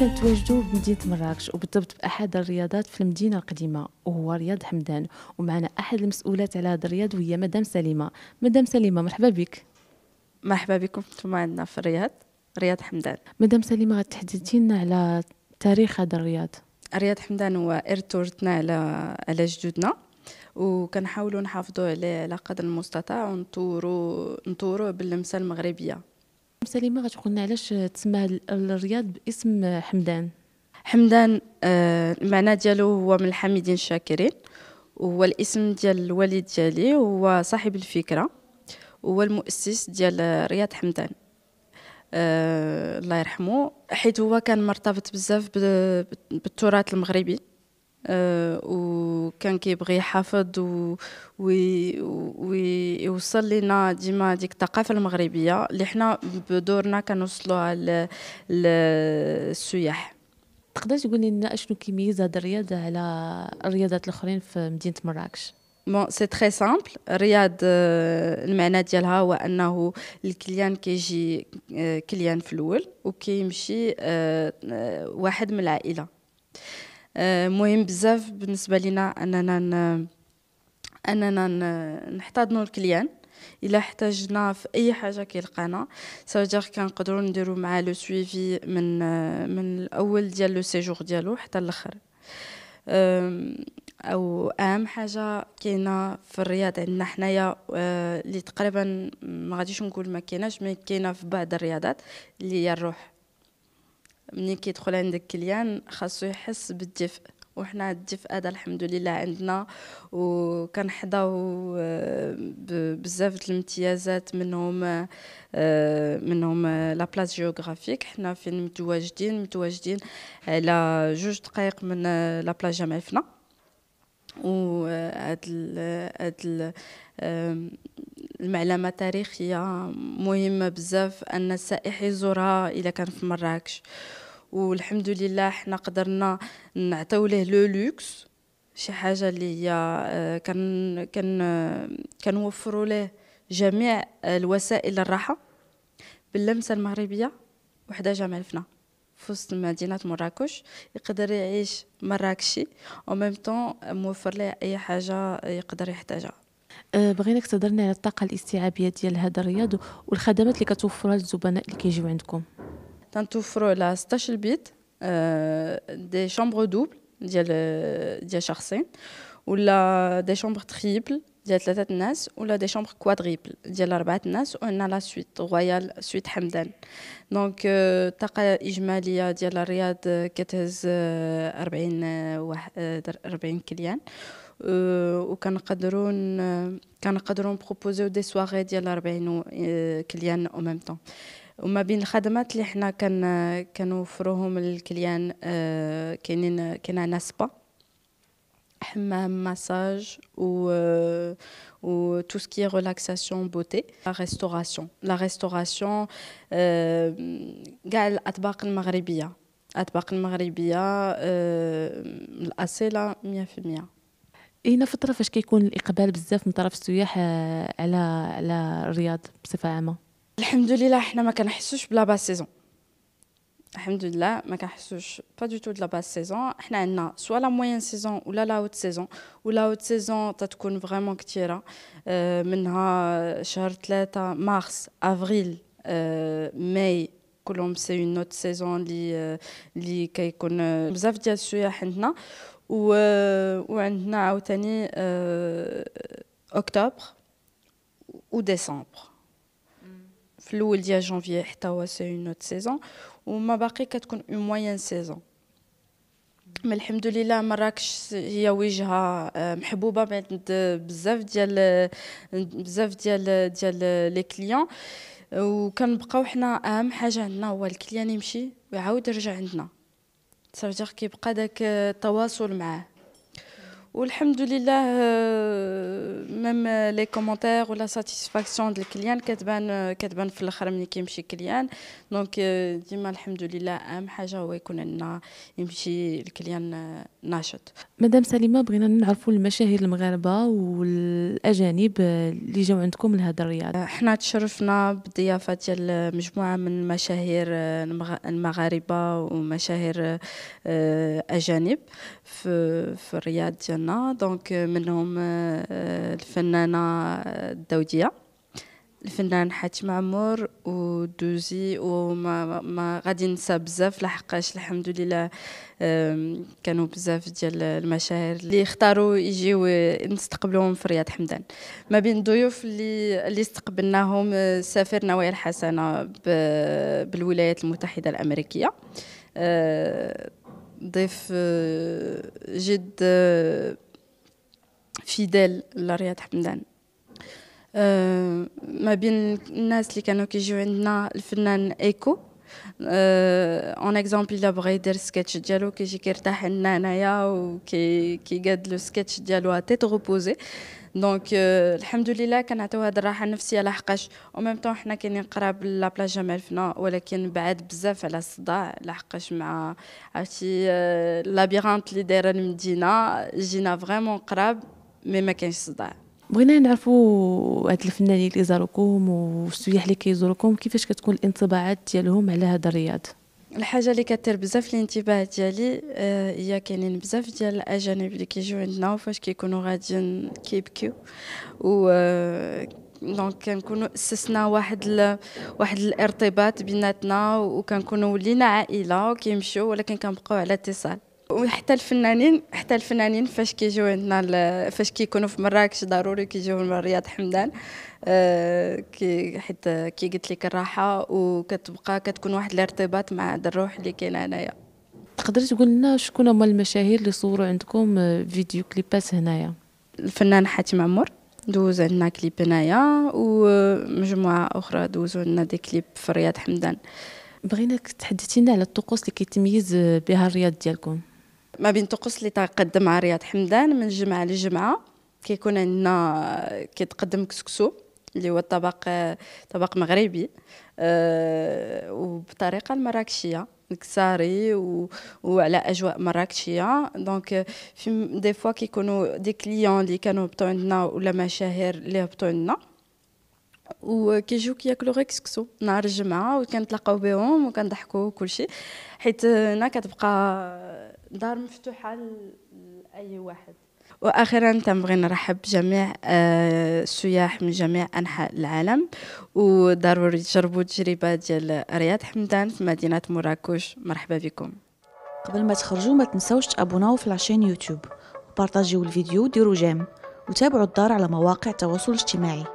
كنتواجدوا بمدينة مراكش وبالضبط بأحد الرياضات في المدينة القديمة وهو رياض حمدان ومعنا أحد المسؤولات على هذا الرياض وهي مدام سليمة مدام سليمة مرحبا بك مرحبا بكم انتم عندنا في الرياض رياض حمدان مدام سليمة غتحدثي لنا على تاريخ هذا الرياض رياض حمدان هو إرث على على جدودنا وكنحاولوا نحافظوا عليه على قدر المستطاع ونطوروا نطوروا باللمسه المغربيه سليمه غتقول لنا علاش تسمى الرياض باسم حمدان حمدان آه المعنى ديالو هو من الحامدين الشاكرين هو الاسم ديال الوالد ديالي هو صاحب الفكره هو المؤسس ديال رياض حمدان آه الله يرحمه حيت هو كان مرتبط بزاف بالتراث المغربي آه، وكان كيبغي يحافظ و... وي... ويوصل لنا ديما ديك الثقافه المغربيه اللي حنا بدورنا كنوصلوها للسياح تقدر تقول لنا اشنو كيميز هذه الرياضه على الرياضات الاخرين في مدينه مراكش بون سي تري سامبل الرياض آه، المعنى ديالها هو انه الكليان كيجي آه، كليان في الاول وكيمشي واحد من العائله آه، مهم بزاف بالنسبه لنا اننا اننا نحتضنوا الكليان الا احتاجنا في اي حاجه كيلقانا سوجير كنقدروا نديروا معاه لو سويفي من من الاول ديال لو سيجور ديالو حتى الاخر آه، او اهم حاجه كاينه في الرياض عندنا حنايا آه، اللي تقريبا ما غاديش نقول ما كايناش مي كاينه في بعض الرياضات اللي هي الروح منين كيدخل عندك كليان خاصو يحس بالدفء وحنا الدفء هذا الحمد لله عندنا وكنحظاو آه، بزاف الامتيازات منهم آه، منهم آه، لا بلاص جيوغرافيك حنا فين متواجدين متواجدين على جوج دقائق من لا بلاج جامع الفنا وهاد هاد المعلمه تاريخيه مهمه بزاف ان السائح يزورها اذا كان في مراكش والحمد لله حنا قدرنا نعطيو ليه لو لوكس شي حاجه اللي هي آه، كان كان كنوفروا ليه جميع الوسائل الراحه باللمسه المغربيه وحده جامع الفنا في وسط مدينه مراكش يقدر يعيش مراكشي او ميم طون موفر ليه اي حاجه يقدر يحتاجها أه، بغيناك تهضرنا على الطاقه الاستيعابيه ديال هذا الرياض والخدمات اللي كتوفرها للزبناء اللي كيجيو عندكم Tant euh, au la des chambres doubles, des chambres triples, des chambres triples des chambres la des chambres suite sont euh, euh, des chambres qui sont des chambres suite des qui sont des chambres des de 40 clients وما بين الخدمات اللي حنا كان كنوفروهم للكليان آه، كاينين كاين عندنا سبا حمام مساج و و tout ce qui est relaxation, beauté. La restauration. La restauration, كاع euh, الأطباق المغربية الأطباق المغربية آه، الأصيلة 100% هنا فترة فاش كيكون الإقبال بزاف من طرف السياح آه، على على الرياض بصفة عامة Alhamdulillah, je ne pas la basse saison. ne pas du tout de la basse saison. soit la moyenne saison ou la haute saison. La haute saison, vraiment été. Je suis en mars, avril, euh, mai, c'est une autre saison qui est en train de en octobre ou décembre. في الاول ديال جانفي حتى هو سي اون اوت سيزون وما باقي كتكون اون موين سيزون ما الحمد لله مراكش هي وجهه آه، محبوبه عند بزاف ديال بزاف ديال ديال لي كليون وكنبقاو حنا اهم حاجه عندنا هو الكليان يمشي ويعاود يرجع عندنا صافي كيبقى داك التواصل آه، معاه والحمد لله ميم لي كومونتير ولا ساتيسفاكسيون ديال الكليان كتبان آه، كتبان في الاخر ملي كيمشي كليان آه، دونك ديما الحمد لله اهم حاجه هو يكون عندنا يمشي الكليان آه، ناشط مدام سليمه بغينا نعرفوا المشاهير المغاربه والاجانب اللي جاو عندكم لهذا الرياض حنا تشرفنا بالضيافه ديال مجموعه من المشاهير المغاربه ومشاهير اجانب في, في الرياض ديالنا عندنا دونك آه، منهم آه، آه، الفنانه الدوديه الفنان حاتم عمور ودوزي وما ما غادي ننسى بزاف لحقاش الحمد لله كانوا بزاف ديال المشاهير اللي اختاروا يجيو نستقبلوهم في رياض حمدان ما بين الضيوف اللي اللي استقبلناهم سافر نوايا الحسنه بالولايات المتحده الامريكيه ضيف آه، جد آه، فidèle لرياض حمدان آه، ما بين الناس اللي كانوا كيجيو عندنا الفنان ايكو اون اكزومبل الا بغا يدير سكتش ديالو كيجي كيرتاح عندنا هنايا كيقاد لو سكتش ديالو تيت غوبوزي دونك الحمد لله كنعطيو هاد الراحه النفسيه لحقاش ميم طون حنا كاينين قراب بلاج جمال فنا ولكن بعاد بزاف على الصداع لحقاش مع عرفتي لابيرانت آه، اللي دايره المدينه جينا فريمون قراب مي ما كاينش صداع بغينا نعرفوا هاد الفنانين اللي زاروكم والسياح اللي كيزوروكم كيفاش كتكون الانطباعات ديالهم على هاد الرياض الحاجه اللي كتر بزاف الانتباه ديالي آه، هي كاينين بزاف ديال الاجانب اللي كيجيو عندنا وفاش كيكونوا غاديين كيبكيو و دونك آه، كنكونوا اسسنا واحد ال... واحد الارتباط بيناتنا وكنكونوا ولينا عائله وكيمشيو ولكن كنبقاو على اتصال وحتى الفنانين حتى الفنانين فاش كيجيو عندنا فاش كيكونوا في مراكش ضروري كيجيو من رياض حمدان أه كي حيت كي قلت لك الراحه وكتبقى كتكون واحد الارتباط مع هذا الروح اللي كاين هنايا تقدر تقول لنا شكون هما المشاهير اللي صوروا عندكم آه، فيديو كليبات هنايا الفنان حاتم عمر دوز عندنا كليب هنايا ومجموعه اخرى دوزوا عندنا دي كليب في رياض حمدان بغيناك تحدثينا على الطقوس اللي كيتميز بها الرياض ديالكم ما بين طقوس اللي تقدم مع رياض حمدان من جمعه لجمعه كيكون عندنا كيتقدم كسكسو اللي هو طبق طبق مغربي آه، وبطريقه المراكشيه كساري و... وعلى اجواء مراكشيه دونك في دي فوا كيكونوا دي كليون اللي كانوا هبطوا عندنا ولا مشاهير اللي هبطوا عندنا وكيجيو كياكلوا غير كسكسو نهار الجمعه وكنتلاقاو بهم وكنضحكوا كلشي حيت هنا كتبقى دار مفتوحه لاي واحد واخيرا تنبغي نرحب بجميع السياح آه، من جميع انحاء العالم وضروري تجربوا التجربه ديال رياض حمدان في مدينه مراكش مرحبا بكم قبل ما تخرجوا ما تنسوش تابوناو في لاشين يوتيوب وبارطاجيو الفيديو ديرو جيم وتابعوا الدار على مواقع التواصل الاجتماعي